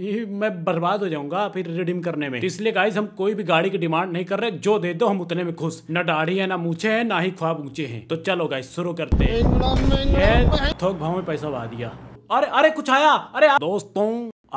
कि मैं बर्बाद हो जाऊंगा फिर रिडीम करने में इसलिए गाइस हम कोई भी गाड़ी की डिमांड नहीं कर रहे जो दे दो हम उतने में खुश न दाढ़ी है ना मूछे है ना ही ख्वाब ऊंचे हैं तो चलो गाइस शुरू करते थोक भाव में पैसा बहा दिया अरे अरे कुछ आया अरे दोस्तों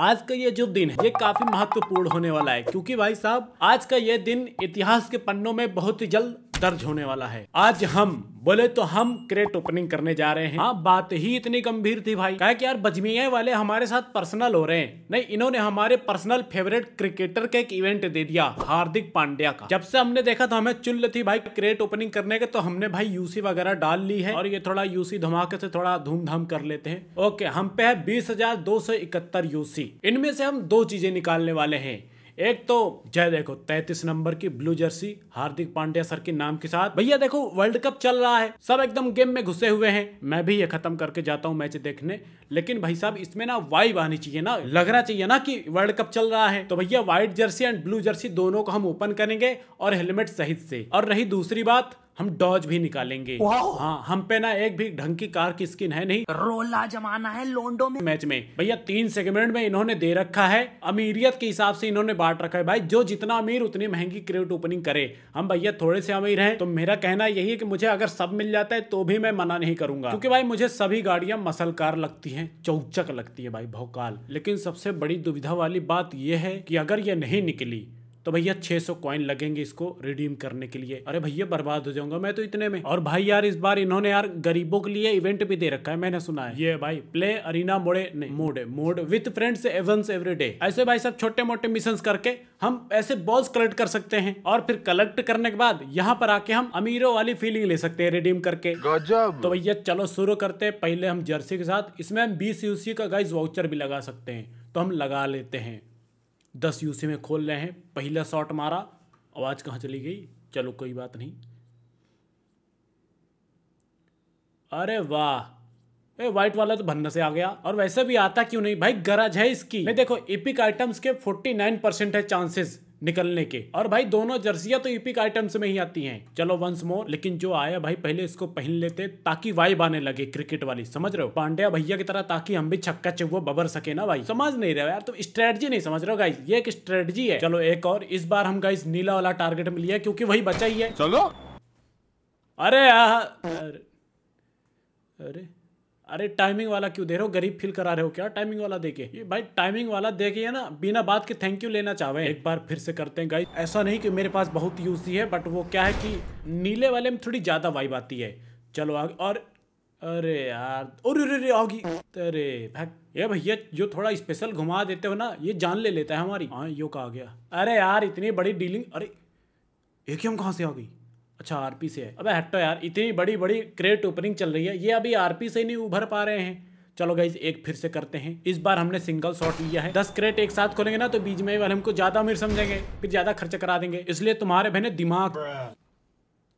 आज का ये जो दिन है ये काफी महत्वपूर्ण होने वाला है क्योंकि भाई साहब आज का ये दिन इतिहास के पन्नों में बहुत ही जल्द दर्ज होने वाला है आज हम बोले तो हम क्रेट ओपनिंग करने जा रहे हैं हाँ बात ही इतनी गंभीर थी भाई कहा कि यार बजमिया वाले हमारे साथ पर्सनल हो रहे हैं नहीं इन्होंने हमारे पर्सनल फेवरेट क्रिकेटर का एक इवेंट दे दिया हार्दिक पांड्या का जब से हमने देखा था तो हमें चुल्ल थी भाई क्रेट ओपनिंग करने के तो हमने भाई यूसी वगैरह डाल ली है और ये थोड़ा यूसी धमाके से थोड़ा धूमधाम कर लेते हैं ओके हम पे है बीस हजार दो सौ इकहत्तर यूसी इनमें से हम दो चीजें निकालने वाले हैं एक तो जय देखो तैतीस नंबर की blue jersey Hardik Pandya sir के नाम के साथ भैया देखो वर्ल्ड कप चल रहा है सब एकदम गेम में घुसे हुए हैं मैं भी ये खत्म करके जाता हूँ मैच देखने लेकिन भाई साहब इसमें ना वाइब आनी चाहिए ना लगना चाहिए ना कि वर्ल्ड कप चल रहा है तो भैया white jersey and blue jersey दोनों को हम ओपन करेंगे और हेलमेट सहित से और रही दूसरी बात हम डॉज भी निकालेंगे हाँ हम पे ना एक भी ढंग की कार की स्किन है नहीं रोला जमाना है लोंडो में मैच में भैया तीन सेगमेंट में इन्होंने दे रखा है अमीरियत के हिसाब से इन्होंने बांट रखा है भाई जो जितना अमीर उतनी महंगी क्रेट ओपनिंग करे हम भैया थोड़े से अमीर है तो मेरा कहना यही है की मुझे अगर सब मिल जाता है तो भी मैं मना नहीं करूंगा क्योंकि भाई मुझे सभी गाड़ियां मसल कार लगती है चौचक लगती है भाई भोकाल लेकिन सबसे बड़ी दुविधा वाली बात यह है कि अगर ये नहीं निकली तो भैया 600 कॉइन लगेंगे इसको रिडीम करने के लिए अरे भैया बर्बाद हो जाऊंगा मैं तो इतने में और भाई यार इस बार इन्होंने यार गरीबों के लिए इवेंट भी दे रखा है मैंने सुना है ये भाई प्ले अरिना मोड़े नहीं मोड मोड विथ फ्रेंड्स एवं एवरी डे ऐसे भाई सब छोटे मोटे मिशन करके हम ऐसे बॉल्स कलेक्ट कर सकते हैं और फिर कलेक्ट करने के बाद यहाँ पर आके हम अमीरों वाली फीलिंग ले सकते हैं रिडीम करके गजब तो भैया चलो शुरू करते हैं पहले हम जर्सी के साथ इसमें हम बीस यूसी का गाइज वाउचर भी लगा सकते हैं तो हम लगा लेते हैं दस यूसी में खोल रहे हैं पहला शॉट मारा आवाज़ कहाँ चली गई चलो कोई बात नहीं अरे वाह ए व्हाइट वाला तो भन्ना से आ गया और वैसे भी आता क्यों नहीं भाई गरज है इसकी मैं देखो एपिक आइटम्स के 49 परसेंट है चांसेस निकलने के और भाई दोनों जर्सियां तो इपिक आइटम्स में ही आती हैं चलो वंस मोर लेकिन जो आया भाई पहले इसको पहन लेते ताकि वाइब आने लगे क्रिकेट वाली समझ रहे हो पांड्या भैया की तरह ताकि हम भी छक्का चुवा बबर सके ना भाई समझ नहीं रहे यार तुम स्ट्रेटजी नहीं समझ रहे हो गाइस ये एक स्ट्रेटजी है चलो एक और इस बार हम गाइस नीला वाला टारगेट में लिया क्योंकि वही बचा ही है चलो अरे यार अरे अरे टाइमिंग वाला क्यों दे रहे हो गरीब फील करा रहे हो क्या टाइमिंग वाला देके ये भाई टाइमिंग वाला देखिए ना बिना बात के थैंक यू लेना चाहे एक बार फिर से करते हैं गाइस ऐसा नहीं कि मेरे पास बहुत यूजी है बट वो क्या है कि नीले वाले में थोड़ी ज़्यादा वाइब आती है चलो आगे और अरे यार अरे अरे अरे होगी अरे भाग ये भैया जो थोड़ा स्पेशल घुमा देते हो ना ये जान ले लेता है हमारी हाँ यो कहा गया अरे यार इतनी बड़ी डीलिंग अरे ये क्यों कहाँ से आ गई अच्छा आरपी से है अबे हटो यार इतनी बड़ी बड़ी क्रेट ओपनिंग चल रही है ये अभी आरपी से ही नहीं उभर पा रहे हैं चलो गाइज एक फिर से करते हैं इस बार हमने सिंगल शॉट लिया है दस क्रेट एक साथ खोलेंगे ना तो बीच में वाले हमको ज्यादा अमीर समझेंगे फिर ज्यादा खर्च करा देंगे इसलिए तुम्हारे बहने दिमाग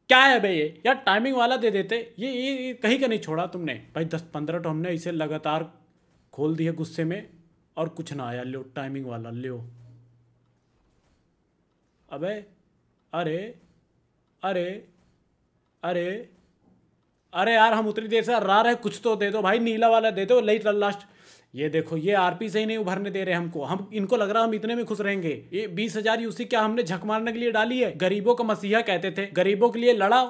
क्या है भाई ये यार टाइमिंग वाला दे देते ये ये, कहीं का नहीं छोड़ा तुमने भाई दस पंद्रह तो हमने इसे लगातार खोल दिए गुस्से में और कुछ ना आया लो टाइमिंग वाला लो अबे अरे अरे अरे अरे यार हम उतनी देर से रा रहे कुछ तो दे दो भाई नीला वाला दे दो लेट लास्ट ये देखो ये आरपी से ही नहीं उभरने दे रहे हमको हम इनको लग रहा हम इतने में खुश रहेंगे ये बीस हजार यूसी क्या हमने झक मारने के लिए डाली है गरीबों का मसीहा कहते थे गरीबों के लिए लड़ा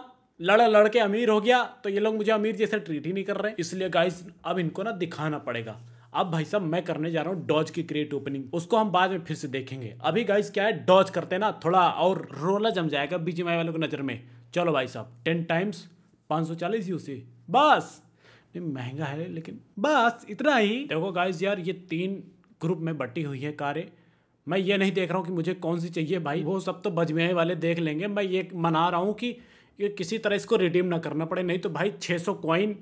लड़ा लड़के अमीर हो गया तो ये लोग मुझे अमीर जैसे ट्रीट ही नहीं कर रहे इसलिए गाइस अब इनको ना दिखाना पड़ेगा अब भाई साहब मैं करने जा रहा हूँ डॉज की क्रिएट ओपनिंग उसको हम बाद में फिर से देखेंगे अभी गाइस क्या है डॉज करते ना थोड़ा और रोला जम जाएगा बीजीएमआई वालों की नज़र में चलो भाई साहब टेन टाइम्स पाँच सौ चालीस यूसी बस महंगा है लेकिन बस इतना ही देखो गाइस यार ये तीन ग्रुप में बटी हुई है कारें मैं ये नहीं देख रहा हूँ कि मुझे कौन सी चाहिए भाई वो सब तो बजमे वाले देख लेंगे मैं ये मना रहा हूँ कि कि किसी तरह इसको रिडीम ना करना पड़े नहीं तो भाई 600 सौ कॉइन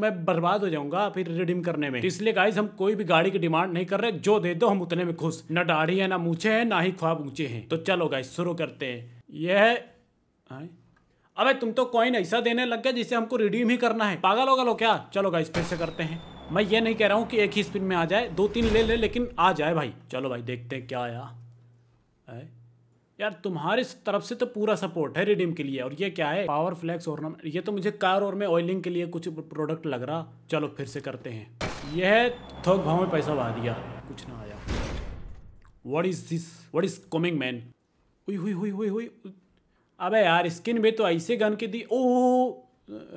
मैं बर्बाद हो जाऊंगा फिर रिडीम करने में इसलिए गाइज हम कोई भी गाड़ी की डिमांड नहीं कर रहे जो दे दो हम उतने में खुश ना दाढ़ी है ना मूछे है ना ही ख्वाब ऊंचे हैं तो चलो गाइज शुरू करते हैं यह है अबे तुम तो कॉइन ऐसा देने लग गया जिसे हमको रिडीम ही करना है पागल होगा लो क्या चलो गाइज फिर से करते हैं मैं ये नहीं कह रहा हूँ कि एक ही स्पिन में आ जाए दो तीन ले ले लेकिन आ जाए भाई चलो भाई देखते हैं क्या आया यार तुम्हारे तरफ से तो पूरा सपोर्ट है रिडीम के लिए और ये क्या है पावर फ्लैक्स और ये तो मुझे कार और में ऑयलिंग के लिए कुछ प्रोडक्ट लग रहा चलो फिर से करते हैं यह थोक भाव में पैसा बहा दिया कुछ ना आया what is this what is coming man हुई हुई हुई हुई हुई अबे यार स्किन भी तो ऐसे गन के दी ओ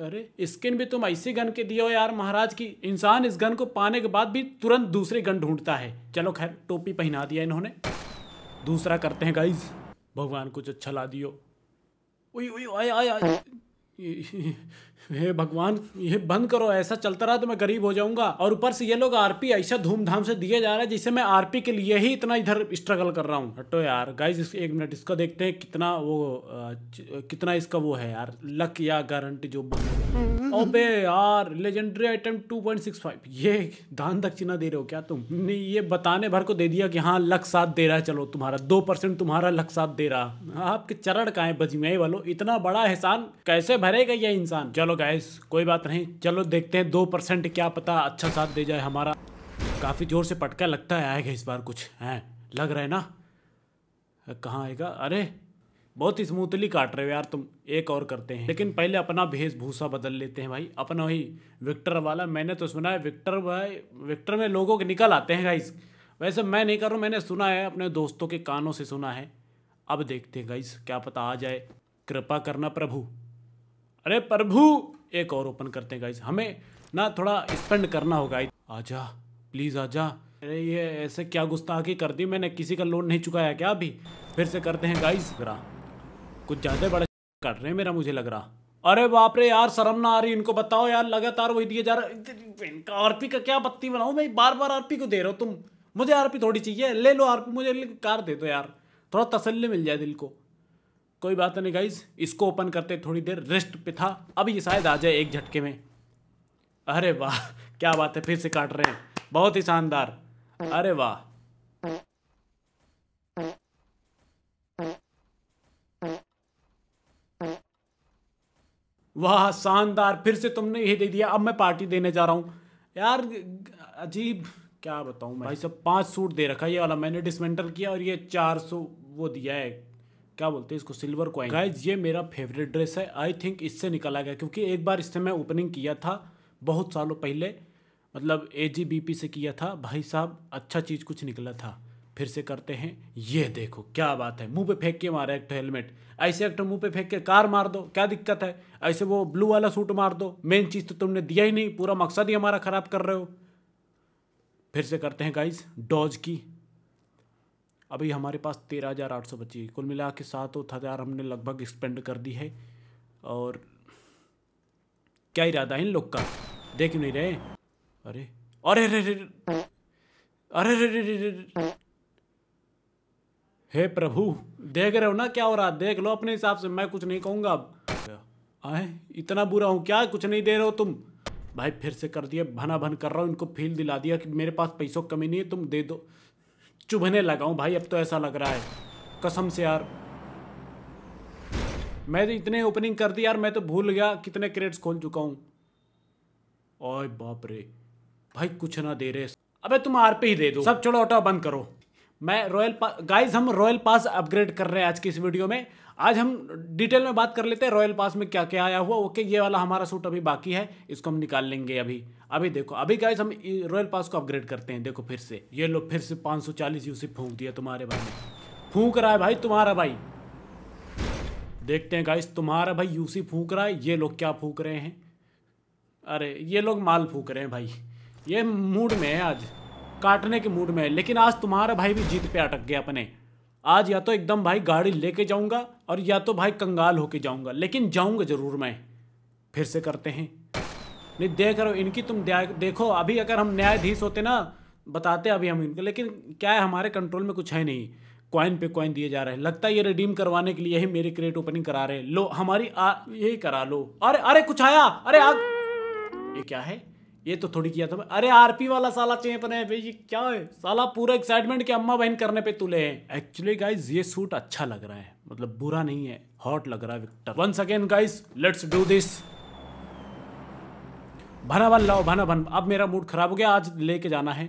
अरे स्किन भी तुम ऐसे गन के दिए हो यार महाराज की इंसान इस गन को पाने के बाद भी तुरंत दूसरे गन ढूंढता है चलो खैर टोपी पहना दिया इन्होंने दूसरा करते हैं गाइज़ भगवान कुछ अच्छा ला दियो ओई आया हे भगवान ये बंद करो ऐसा चलता रहा तो मैं गरीब हो जाऊंगा और ऊपर से ये लोग आरपी ऐसा धूमधाम से दिए जा रहे हैं जिसे मैं आरपी के लिए ही इतना इधर स्ट्रगल कर रहा हूँ हटो यार गाइज एक मिनट इसको देखते हैं कितना वो कितना इसका वो है यार लक या गारंटी जो ओबे हम्म। यार लेजेंडरी आइटम 2.65 ये दान दक्षिणा दे रहे हो क्या तुम नहीं ये बताने भर को दे दिया कि हाँ लक साथ दे रहा है चलो तुम्हारा दो परसेंट तुम्हारा लक साथ दे रहा आपके चरण का है बजमे वालों इतना बड़ा एहसान कैसे भाई मरेगा ये इंसान चलो गाइस कोई बात नहीं चलो देखते हैं दो परसेंट क्या पता अच्छा साथ दे जाए हमारा काफ़ी ज़ोर से पटका लगता है आएगा इस बार कुछ है लग रहा है ना कहाँ आएगा अरे बहुत स्मूथली काट रहे हो यार तुम एक और करते हैं लेकिन पहले अपना भेषभूषा बदल लेते हैं भाई अपना वही विक्टर वाला मैंने तो सुना है विक्टर भाई विक्टर में लोगों के निकल आते हैं गाइस वैसे मैं नहीं कर रहा हूँ मैंने सुना है अपने दोस्तों के कानों से सुना है अब देखते हैं गाइस क्या पता आ जाए कृपा करना प्रभु अरे प्रभु एक और ओपन करते हैं गाइज हमें ना थोड़ा स्पेंड करना होगा आजा प्लीज़ आजा अरे ये ऐसे क्या गुस्ताखी कर दी मैंने किसी का लोन नहीं चुकाया क्या अभी फिर से करते हैं गाइस ग्रा कुछ ज़्यादा बड़ा कर रहे हैं मेरा मुझे लग रहा अरे बाप रे यार शर्म ना आ रही इनको बताओ यार लगातार वही दिए जा रहा इनका आरपी का क्या बत्ती बनाओ मैं बार बार आरपी को दे रहा हूँ तुम मुझे आरपी थोड़ी चाहिए ले लो आरपी मुझे कार दे दो यार थोड़ा तसल्ली मिल जाए दिल को कोई बात नहीं गाइज इसको ओपन करते थोड़ी देर रेस्ट पे था अब ये शायद आ जाए एक झटके में अरे वाह क्या बात है फिर से काट रहे हैं बहुत ही शानदार अरे वाह वाह शानदार फिर से तुमने ये दे दिया अब मैं पार्टी देने जा रहा हूँ यार अजीब क्या बताऊँ मैं भाई सब पांच सूट दे रखा ये वाला मैंने डिसमेंटल किया और ये चार सौ वो दिया है क्या बोलते हैं इसको सिल्वर कॉइन गाइज ये मेरा फेवरेट ड्रेस है आई थिंक इससे निकला गया क्योंकि एक बार इससे मैं ओपनिंग किया था बहुत सालों पहले मतलब ए से किया था भाई साहब अच्छा चीज़ कुछ निकला था फिर से करते हैं ये देखो क्या बात है मुंह पे फेंक के मारा एक्टर हेलमेट ऐसे एक्टर मुंह पे फेंक के कार मार दो क्या दिक्कत है ऐसे वो ब्लू वाला सूट मार दो मेन चीज़ तो तुमने दिया ही नहीं पूरा मकसद ही हमारा ख़राब कर रहे हो फिर से करते हैं गाइस डॉज की अभी हमारे पास तेरह हज़ार आठ सौ बची है कुल मिला के सात हज़ार हमने लगभग स्पेंड कर दी है और क्या इरादा है इन लोग का देख नहीं रहे अरे अरे अरे अरे अरे अरे अरे हे प्रभु देख रहे हो ना क्या हो रहा देख लो अपने हिसाब से मैं कुछ नहीं कहूँगा अब आए इतना बुरा हूँ क्या कुछ नहीं दे रहे हो तुम भाई फिर से कर दिया भना भन कर रहा हूँ इनको फील दिला दिया कि मेरे पास पैसों की कमी नहीं है तुम दे दो चुभने लगा हूँ भाई अब तो ऐसा लग रहा है कसम से यार मैं तो इतने ओपनिंग कर दी यार मैं तो भूल गया कितने क्रेड्स खोल चुका हूँ ओए बाप रे भाई कुछ ना दे रहे अबे तुम आर पे ही दे दो सब चलो ऑटो बंद करो मैं रॉयल गाइस हम रॉयल पास अपग्रेड कर रहे हैं आज की इस वीडियो में आज हम डिटेल में बात कर लेते हैं रॉयल पास में क्या क्या आया हुआ ओके ये वाला हमारा सूट अभी बाकी है इसको हम निकाल लेंगे अभी अभी देखो अभी गाइज हम रॉयल पास को अपग्रेड करते हैं देखो फिर से ये लो फिर से 540 यूसी फूक दिया तुम्हारे भाई ने फूक रहा है भाई तुम्हारा भाई देखते हैं गाइज तुम्हारा भाई यूसी फूक रहा है ये लोग क्या फूक रहे हैं अरे ये लोग माल फूक रहे हैं भाई ये मूड में है आज काटने के मूड में है लेकिन आज तुम्हारा भाई भी जीत पे अटक गया अपने आज या तो एकदम भाई गाड़ी लेके जाऊंगा और या तो भाई कंगाल होके जाऊंगा लेकिन जाऊंगा जरूर मैं फिर से करते हैं नहीं देख रहे हो इनकी तुम देखो अभी अगर हम न्यायाधीश होते ना बताते अभी हम इनको लेकिन क्या है हमारे कंट्रोल में कुछ है नहीं कॉइन पे कॉइन दिए जा रहे हैं लगता है ये रिडीम करवाने के लिए ही मेरी क्रेट ओपनिंग करा रहे हैं लो हमारी आ यही करा लो अरे अरे कुछ आया अरे आग ये क्या है ये तो थोड़ी किया था अरे आरपी वाला साला चेप भाई ये क्या है साला पूरा एक्साइटमेंट के अम्मा बहन करने पे तुले हैं एक्चुअली गाइज ये सूट अच्छा लग रहा है मतलब बुरा नहीं है हॉट लग रहा है Victor once again guys let's do this भना भन लाओ भना भन अब मेरा मूड खराब हो गया आज लेके जाना है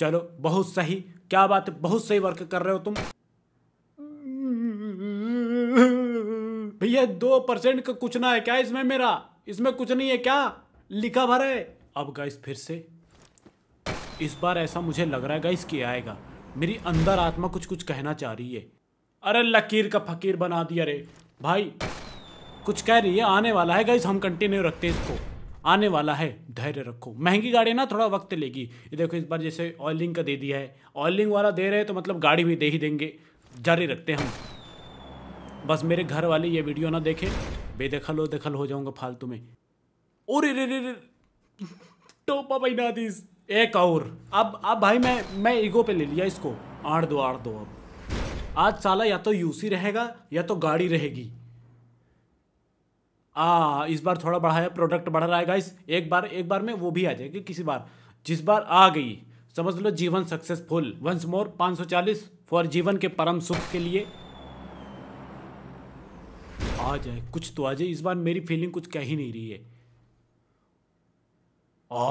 चलो बहुत सही क्या बात है बहुत सही वर्क कर रहे हो तुम भैया दो परसेंट का कुछ ना है क्या इसमें मेरा इसमें कुछ नहीं है क्या लिखा भर है अब गाइस फिर से इस बार ऐसा मुझे लग रहा है गाइस कि आएगा मेरी अंदर आत्मा कुछ कुछ कहना चाह रही है अरे लकीर का फकीर बना दिया रे भाई कुछ कह रही है आने वाला है गाइज हम कंटिन्यू रखते हैं इसको आने वाला है धैर्य रखो महंगी गाड़ी ना थोड़ा वक्त लेगी ये देखो इस बार जैसे ऑयलिंग का दे दिया है ऑयलिंग वाला दे रहे हैं तो मतलब गाड़ी भी दे ही देंगे जारी रखते हैं हम बस मेरे घर वाले ये वीडियो ना देखें बेदखल हो दखल हो जाऊंगा फालतू में और रे रे रे टोपा पैनातीस एक और अब अब भाई मैं मैं ईगो पे ले लिया इसको आठ दो आठ दो अब आज साला या तो यूसी रहेगा या तो गाड़ी रहेगी आ हाँ, इस बार थोड़ा बढ़ाया प्रोडक्ट बढ़ रहा है गाइस एक बार एक बार में वो भी आ जाएगी किसी बार जिस बार आ गई समझ लो जीवन सक्सेसफुल वंस मोर 540 फॉर जीवन के परम सुख के लिए आ जाए कुछ तो आ जाए इस बार मेरी फीलिंग कुछ कह ही नहीं रही है आ,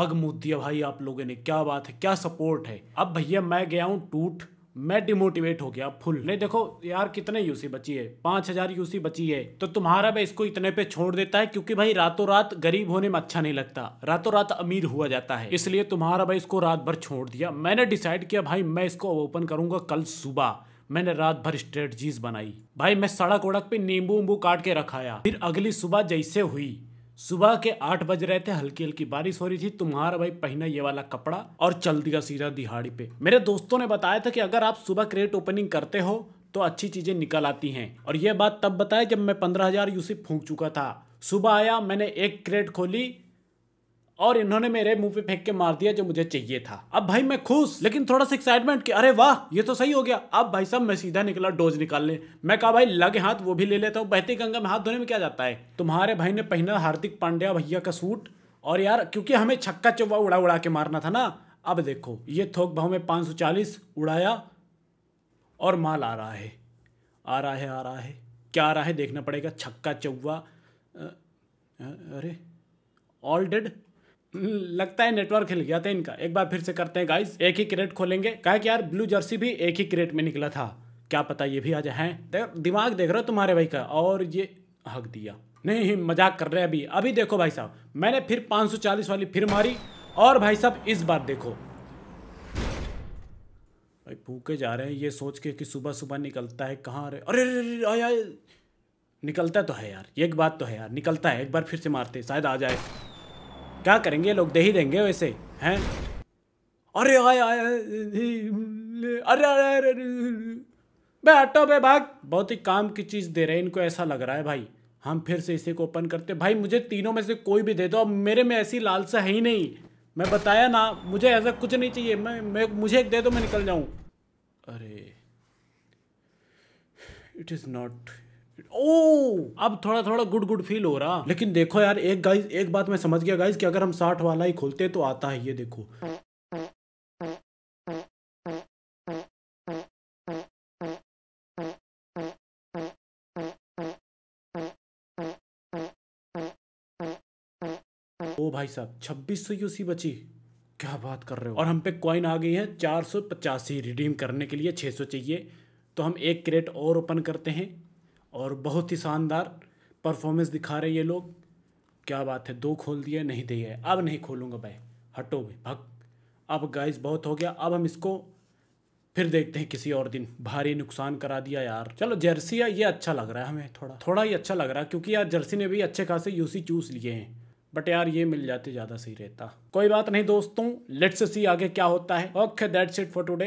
आग मुद दिया भाई आप लोगों ने क्या बात है क्या सपोर्ट है अब भैया मैं गया हूं टूट मैं डिमोटिवेट हो गया फुल नहीं देखो यार कितने यूसी बची है पांच हजार यूसी बची है तो तुम्हारा भी इसको इतने पे छोड़ देता है क्योंकि भाई रातों रात गरीब होने में अच्छा नहीं लगता रातों रात अमीर हुआ जाता है इसलिए तुम्हारा भाई इसको रात भर छोड़ दिया मैंने डिसाइड किया भाई मैं इसको ओपन करूंगा कल सुबह मैंने रात भर स्ट्रेटजीज बनाई भाई मैं सड़क उड़क पे नींबू उम्बू काट के रखाया फिर अगली सुबह जैसे हुई सुबह के आठ बज रहे थे हल्की हल्की बारिश हो रही थी तुम्हारा भाई पहना ये वाला कपड़ा और चल दिया सीधा दिहाड़ी पे मेरे दोस्तों ने बताया था कि अगर आप सुबह क्रेट ओपनिंग करते हो तो अच्छी चीज़ें निकल आती हैं और यह बात तब बताया जब मैं पंद्रह हज़ार यूसी फूक चुका था सुबह आया मैंने एक क्रेट खोली और इन्होंने मेरे मुंह पे फेंक के मार दिया जो मुझे चाहिए था अब भाई मैं खुश लेकिन थोड़ा सा एक्साइटमेंट कि अरे वाह ये तो सही हो गया अब भाई साहब मैं सीधा निकला डोज निकालने मैं कहा भाई लगे हाथ वो भी ले लेता हूँ बहती गंगा में हाथ धोने में क्या जाता है तुम्हारे भाई ने पहना हार्दिक पांड्या भैया का सूट और यार क्योंकि हमें छक्का चौवा उड़ा उड़ा के मारना था ना अब देखो ये थोक भाव में पाँच सौ चालीस उड़ाया और माल आ रहा है आ रहा है आ रहा है क्या आ रहा है देखना पड़ेगा छक्का चौवा अरे ऑल डेड लगता है नेटवर्क हिल गया था इनका एक बार फिर से करते हैं गाइस एक ही क्रेट खोलेंगे कहा कि यार ब्लू जर्सी भी एक ही क्रेट में निकला था क्या पता ये भी आ जाए तो दिमाग देख रहे हो तुम्हारे भाई का और ये हक दिया नहीं मजाक कर रहे हैं अभी अभी देखो भाई साहब मैंने फिर 540 वाली फिर मारी और भाई साहब इस बार देखो भाई फूके जा रहे हैं ये सोच के कि सुबह सुबह निकलता है कहाँ अरे अरे अरे निकलता तो है यार एक बात तो है यार निकलता है एक बार फिर से मारते शायद आ जाए क्या करेंगे लोग दे ही देंगे वैसे हैं अरे आए आए अरे अरे बे हटो बे भाग बहुत ही काम की चीज़ दे रहे हैं इनको ऐसा लग रहा है भाई हम फिर से इसी को ओपन करते भाई मुझे तीनों में से कोई भी दे दो अब मेरे में ऐसी लालसा है ही नहीं मैं बताया ना मुझे ऐसा कुछ नहीं चाहिए मैं, मैं मुझे एक दे दो मैं निकल जाऊँ अरे इट इज़ नॉट ओ अब थोड़ा थोड़ा गुड गुड फील हो रहा लेकिन देखो यार एक गाइज एक बात मैं समझ गया गाइज कि अगर हम साठ वाला ही खोलते तो आता है ये देखो ओ भाई साहब छब्बीस सौ यूसी बची क्या बात कर रहे हो और हम पे कॉइन आ गई है चार सौ पचासी रिडीम करने के लिए छः सौ चाहिए तो हम एक क्रेट और ओपन करते हैं और बहुत ही शानदार परफॉर्मेंस दिखा रहे ये लोग क्या बात है दो खोल दिए नहीं दिए अब नहीं खोलूँगा भाई हटो भाई भग अब गाइस बहुत हो गया अब हम इसको फिर देखते हैं किसी और दिन भारी नुकसान करा दिया यार चलो जर्सी ये अच्छा लग रहा है हमें थोड़ा थोड़ा ही अच्छा लग रहा है क्योंकि यार जर्सी ने भी अच्छे खासे यूसी चूस लिए हैं बट यार ये मिल जाते ज़्यादा सही रहता कोई बात नहीं दोस्तों लेट्स सी आगे क्या होता है okay that's it for today